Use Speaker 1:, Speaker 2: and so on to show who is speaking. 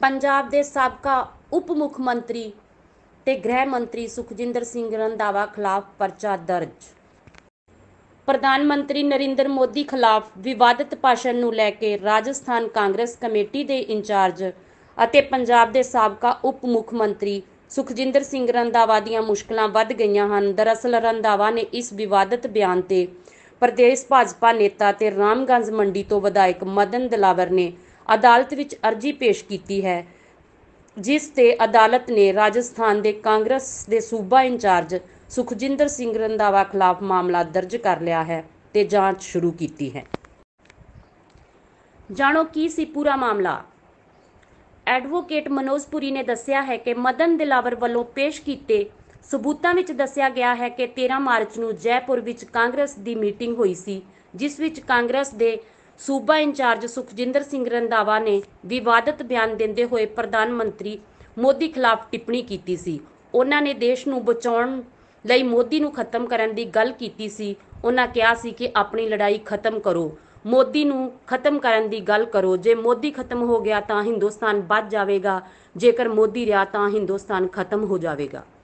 Speaker 1: ਪੰਜਾਬ ਦੇ ਸਾਬਕਾ ਉਪ ਮੁੱਖ ਮੰਤਰੀ ਤੇ ਗ੍ਰਹਿ ਮੰਤਰੀ ਸੁਖਜਿੰਦਰ ਸਿੰਘ ਰੰਧਾਵਾ ਖਿਲਾਫ ਪਰਚਾ ਦਰਜ ਪ੍ਰਧਾਨ ਮੰਤਰੀ ਨਰਿੰਦਰ ਮੋਦੀ ਖਿਲਾਫ ਵਿਵਾਦਿਤ ਭਾਸ਼ਣ ਨੂੰ ਲੈ ਕੇ ਰਾਜਸਥਾਨ ਕਾਂਗਰਸ ਕਮੇਟੀ ਦੇ ਇੰਚਾਰਜ ਅਤੇ ਪੰਜਾਬ ਦੇ ਸਾਬਕਾ ਉਪ ਮੁੱਖ ਮੰਤਰੀ ਸੁਖਜਿੰਦਰ ਸਿੰਘ ਰੰਧਾਵਾ ਦੀਆਂ ਮੁਸ਼ਕਲਾਂ ਵੱਧ ਗਈਆਂ ਹਨ ਦਰਅਸਲ ਰੰਧਾਵਾ ਨੇ ਇਸ ਵਿਵਾਦਿਤ ਬਿਆਨ ਤੇ ਪ੍ਰਦੇਸ਼ ਭਾਜਪਾ ਨੇਤਾ ਤੇ ਰਾਮਗੰਜ ਮੰਡੀ ਤੋਂ ਵਿਧਾਇਕ ਮਦਨ ਦਲਾਵਰ ਨੇ ਅਦਾਲਤ ਵਿੱਚ ਅਰਜ਼ੀ ਪੇਸ਼ ਕੀਤੀ ਹੈ ਜਿਸ ਤੇ ਅਦਾਲਤ ਨੇ ਰਾਜਸਥਾਨ ਦੇ ਕਾਂਗਰਸ ਦੇ ਸੂਬਾ ਇੰਚਾਰਜ ਸੁਖਜਿੰਦਰ ਸਿੰਘ ਰੰਦਾਵਾ ਖਿਲਾਫ ਮਾਮਲਾ ਦਰਜ ਕਰ ਲਿਆ ਹੈ ਤੇ ਜਾਂਚ ਸ਼ੁਰੂ ਕੀਤੀ ਹੈ ਜਾਣੋ ਕੀ ਸੀ ਪੂਰਾ ਮਾਮਲਾ ਐਡਵੋਕੇਟ ਮਨੋਜ ਪੁਰੀ ਨੇ ਦੱਸਿਆ ਹੈ ਕਿ ਮਦਨ ਦਿਲਾਵਰ ਵੱਲੋਂ ਪੇਸ਼ ਕੀਤੇ ਸਬੂਤਾਂ ਵਿੱਚ ਦੱਸਿਆ ਗਿਆ ਹੈ ਕਿ 13 ਮਾਰਚ ਨੂੰ ਜੈਪੁਰ ਵਿੱਚ ਕਾਂਗਰਸ ਦੀ ਮੀਟਿੰਗ ਹੋਈ ਸੀ ਜਿਸ ਵਿੱਚ ਕਾਂਗਰਸ ਦੇ ਸੂਬਾ ਇੰਚਾਰਜ ਸੁਖਜਿੰਦਰ ਸਿੰਘ ਰੰਧਾਵਾ ਨੇ ਵਿਵਾਦਤ ਬਿਆਨ ਦਿੰਦੇ ਹੋਏ ਪ੍ਰਧਾਨ ਮੰਤਰੀ ਮੋਦੀ ਖਿਲਾਫ ਟਿੱਪਣੀ ਕੀਤੀ ਸੀ ਉਹਨਾਂ ਨੇ ਦੇਸ਼ ਨੂੰ ਬਚਾਉਣ ਲਈ ਮੋਦੀ ਨੂੰ ਖਤਮ ਕਰਨ ਦੀ ਗੱਲ ਕੀਤੀ ਸੀ ਉਹਨਾਂ ਕਿਹਾ ਸੀ ਕਿ ਆਪਣੀ ਲੜਾਈ ਖਤਮ ਕਰੋ ਮੋਦੀ ਨੂੰ ਖਤਮ ਕਰਨ ਦੀ ਗੱਲ ਕਰੋ ਜੇ ਮੋਦੀ ਖਤਮ ਹੋ ਗਿਆ ਤਾਂ ਹਿੰਦੁਸਤਾਨ ਬਚ ਜਾਵੇਗਾ ਜੇਕਰ ਮੋਦੀ ਰਿਹਾ ਤਾਂ ਹਿੰਦੁਸਤਾਨ ਖਤਮ ਹੋ ਜਾਵੇਗਾ